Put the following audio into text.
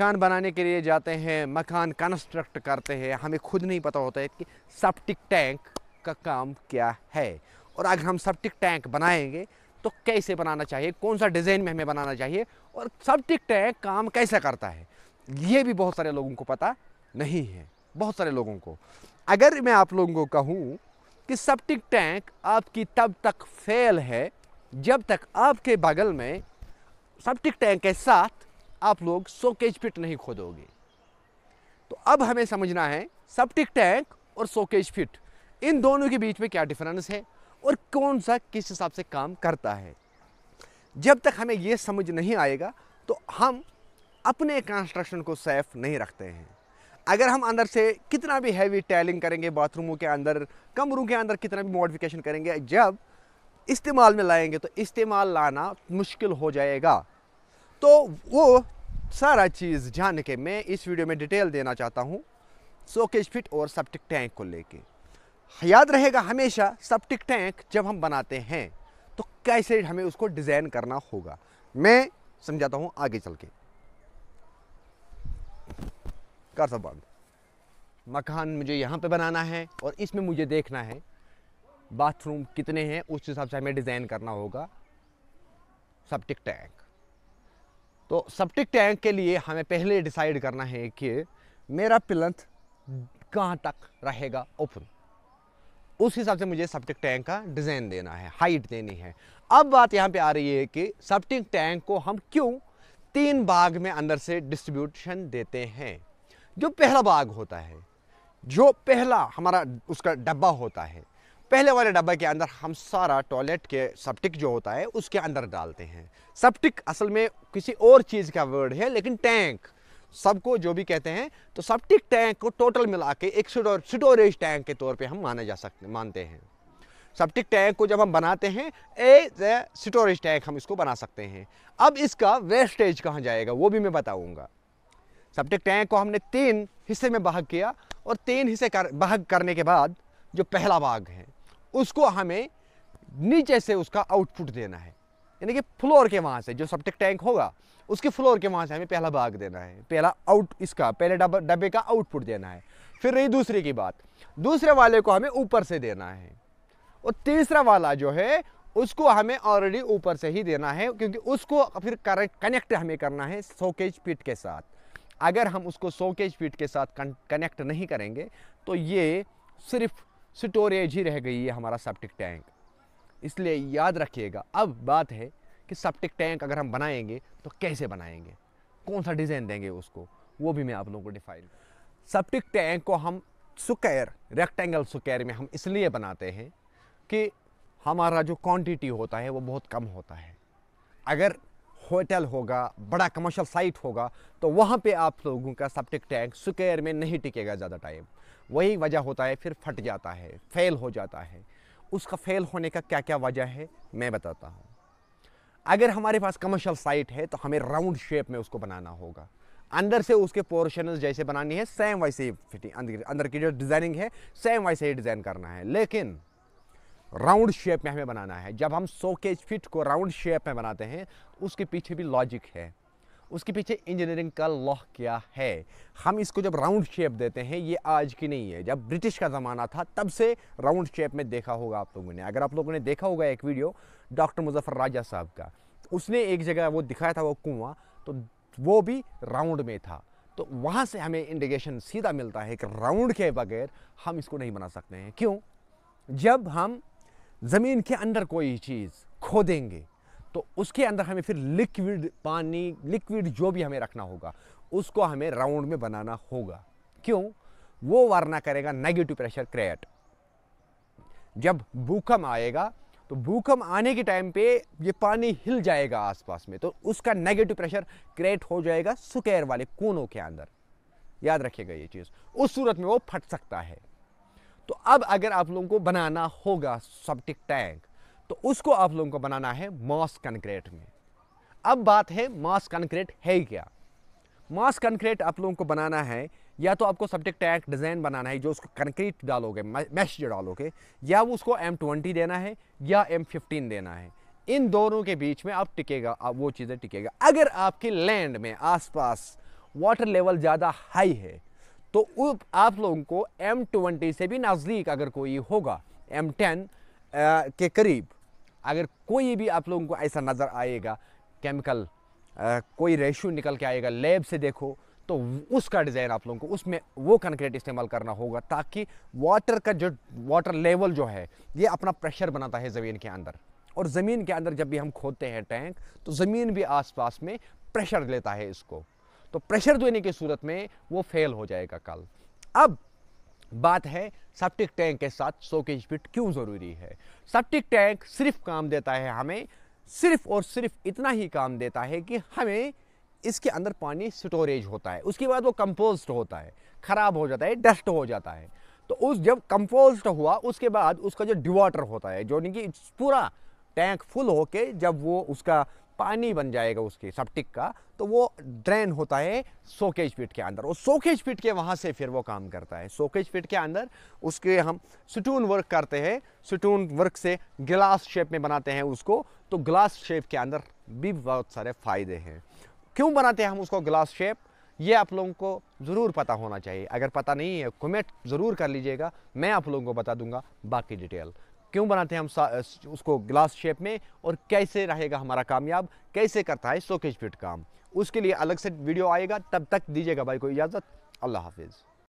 मकान बनाने के लिए जाते हैं मकान कंस्ट्रक्ट करते हैं हमें खुद नहीं पता होता है कि सप्टिक टैंक का काम क्या है और अगर हम सप्टिक टैंक बनाएंगे तो कैसे बनाना चाहिए कौन सा डिज़ाइन में हमें बनाना चाहिए और सप्टिक टैंक काम कैसे करता है ये भी बहुत सारे लोगों को पता नहीं है बहुत सारे लोगों को अगर मैं आप लोगों को कहूँ कि सप्टिक टैंक आपकी तब तक फेल है जब तक आपके बगल में सप्टिक टैंक के साथ आप लोग सोकेज पिट नहीं खोदोगे तो अब हमें समझना है सप्टिक टैंक और सोकेज पिट इन दोनों के बीच में क्या डिफरेंस है और कौन सा किस हिसाब से काम करता है जब तक हमें ये समझ नहीं आएगा तो हम अपने कंस्ट्रक्शन को सेफ नहीं रखते हैं अगर हम अंदर से कितना भी हैवी टैलिंग करेंगे बाथरूमों के अंदर कमरों के अंदर कितना भी मॉडिफिकेशन करेंगे जब इस्तेमाल में लाएंगे तो इस्तेमाल लाना मुश्किल हो जाएगा तो वो सारा चीज़ जान के मैं इस वीडियो में डिटेल देना चाहता हूँ सोकेज फिट और सप्टिक टैंक को लेके याद रहेगा हमेशा सप्टिक टैंक जब हम बनाते हैं तो कैसे हमें उसको डिज़ाइन करना होगा मैं समझाता हूँ आगे चल के कर सब बंद मकान मुझे यहाँ पे बनाना है और इसमें मुझे देखना है बाथरूम कितने हैं उस हिसाब से हमें डिज़ाइन करना होगा सप्टिक टैंक तो सप्टिक टैंक के लिए हमें पहले डिसाइड करना है कि मेरा पिलंथ कहाँ तक रहेगा ओपन उस हिसाब से मुझे सप्टिक टैंक का डिज़ाइन देना है हाइट देनी है अब बात यहाँ पे आ रही है कि सप्टिक टैंक को हम क्यों तीन भाग में अंदर से डिस्ट्रीब्यूशन देते हैं जो पहला भाग होता है जो पहला हमारा उसका डब्बा होता है पहले वाले डब्बे के अंदर हम सारा टॉयलेट के सप्टिक जो होता है उसके अंदर डालते हैं सप्टिक असल में किसी और चीज़ का वर्ड है लेकिन टैंक सबको जो भी कहते हैं तो सप्टिक टैंक को टोटल मिला के एक स्टोरेज टैंक के तौर पे हम माने जा सकते मानते हैं सप्टिक टैंक को जब हम बनाते हैं एज ए स्टोरेज टैंक हम इसको बना सकते हैं अब इसका वेस्टेज कहाँ जाएगा वो भी मैं बताऊँगा सप्टिक टैंक को हमने तीन हिस्से में भाग किया और तीन हिस्से कर भाग करने के बाद जो पहला भाग है उसको हमें नीचे से उसका आउटपुट देना है यानी कि फ्लोर के वहाँ से जो सप्टिक टैंक होगा उसके फ्लोर के वहाँ से हमें पहला भाग देना है पहला आउट इसका पहले डब्बे का आउटपुट देना है फिर रही दूसरे की बात दूसरे वाले को हमें ऊपर से देना है और तीसरा वाला जो है उसको हमें ऑलरेडी ऊपर से ही देना है क्योंकि उसको फिर कनेक्ट हमें करना है सोकेज पिट के साथ अगर हम उसको सोकेज पिट के साथ कनेक्ट नहीं करेंगे तो ये सिर्फ स्टोरेज ही रह गई है हमारा सेप्टिक टैंक इसलिए याद रखिएगा अब बात है कि सेप्टिक टैंक अगर हम बनाएंगे तो कैसे बनाएंगे कौन सा डिज़ाइन देंगे उसको वो भी मैं आप लोगों को डिफाइन सेप्टिक टैंक को हम स्क्वायर रेक्टेंगल स्क्वायर में हम इसलिए बनाते हैं कि हमारा जो क्वांटिटी होता है वो बहुत कम होता है अगर होटल होगा बड़ा कमर्शियल साइट होगा तो वहाँ पे आप लोगों का सप्टिक टैंक स्क्वायर में नहीं टिकेगा ज़्यादा टाइम वही वजह होता है फिर फट जाता है फेल हो जाता है उसका फेल होने का क्या क्या वजह है मैं बताता हूँ अगर हमारे पास कमर्शियल साइट है तो हमें राउंड शेप में उसको बनाना होगा अंदर से उसके पोर्शन जैसे बनानी है सेम वैसे ही फिटिंग अंदर की जो डिज़ाइनिंग है सेम वैसे ही डिज़ाइन करना है लेकिन राउंड शेप में हमें बनाना है जब हम सौ के फिट को राउंड शेप में बनाते हैं तो उसके पीछे भी लॉजिक है उसके पीछे इंजीनियरिंग का लॉ क्या है हम इसको जब राउंड शेप देते हैं ये आज की नहीं है जब ब्रिटिश का ज़माना था तब से राउंड शेप में देखा होगा आप लोगों ने अगर आप लोगों ने देखा होगा एक वीडियो डॉक्टर मुजफ्फर राजा साहब का तो उसने एक जगह वो दिखाया था वो कुआँ तो वो भी राउंड में था तो वहाँ से हमें इंडिकेशन सीधा मिलता है कि राउंड के बगैर हम इसको नहीं बना सकते हैं क्यों जब हम ज़मीन के अंदर कोई चीज़ खोदेंगे तो उसके अंदर हमें फिर लिक्विड पानी लिक्विड जो भी हमें रखना होगा उसको हमें राउंड में बनाना होगा क्यों वो वरना करेगा नेगेटिव प्रेशर क्रिएट जब भूकंप आएगा तो भूकंप आने के टाइम पे ये पानी हिल जाएगा आसपास में तो उसका नेगेटिव प्रेशर क्रिएट हो जाएगा सुकेर वाले कोनों के अंदर याद रखिएगा ये चीज़ उस सूरत में वो फट सकता है तो अब अगर आप लोगों को बनाना होगा सब्टिक टैंक तो उसको आप लोगों को बनाना है मॉस कंक्रीट में अब बात है मॉस कंक्रीट है क्या मॉस कंक्रीट आप लोगों को बनाना है या तो आपको सब्टिक टैंक डिज़ाइन बनाना है जो उसको कंक्रीट डालोगे मैश जो डालोगे या वो उसको एम ट्वेंटी देना है या एम फिफ्टीन देना है इन दोनों के बीच में आप टिकेगा आप वो चीज़ें टिकेगा अगर आपके लैंड में आसपास वाटर लेवल ज़्यादा हाई है तो आप लोगों को एम ट्वेंटी से भी नज़दीक अगर कोई होगा एम टेन के करीब अगर कोई भी आप लोगों को ऐसा नज़र आएगा केमिकल कोई रेशो निकल के आएगा लेब से देखो तो उसका डिज़ाइन आप लोगों को उसमें वो कंक्रीट इस्तेमाल करना होगा ताकि वाटर का जो वाटर लेवल जो है ये अपना प्रेशर बनाता है ज़मीन के अंदर और ज़मीन के अंदर जब भी हम खोदते हैं टैंक तो ज़मीन भी आसपास में प्रेशर लेता है इसको तो प्रेशर देने की सूरत में वो फेल हो जाएगा कल अब बात है सेप्टिक टैंक के साथ सोकेज पिट क्यों ज़रूरी है सेप्टिक टैंक सिर्फ काम देता है हमें सिर्फ और सिर्फ इतना ही काम देता है कि हमें इसके अंदर पानी स्टोरेज होता है उसके बाद वो कंपोस्ट होता है ख़राब हो जाता है डस्ट हो जाता है तो उस जब कंपोस्ट हुआ उसके बाद उसका जो डिवाटर होता है जो कि पूरा टैंक फुल होके जब वो उसका पानी बन जाएगा उसके सप्टिक का तो वो ड्रेन होता है सोकेज पिट के अंदर और सोकेज पिट के वहाँ से फिर वो काम करता है सोकेज पिट के अंदर उसके हम सुटून वर्क करते हैं सिटून वर्क से गिलास शेप में बनाते हैं उसको तो ग्लास शेप के अंदर भी बहुत सारे फ़ायदे हैं क्यों बनाते हैं हम उसको ग्लास शेप ये आप लोगों को ज़रूर पता होना चाहिए अगर पता नहीं है कमेंट ज़रूर कर लीजिएगा मैं आप लोगों को बता दूंगा बाकी डिटेल क्यों बनाते हैं हम उसको ग्लास शेप में और कैसे रहेगा हमारा कामयाब कैसे करता है सोकेज फिट काम उसके लिए अलग से वीडियो आएगा तब तक दीजिएगा भाई को इजाज़त अल्लाह हाफिज़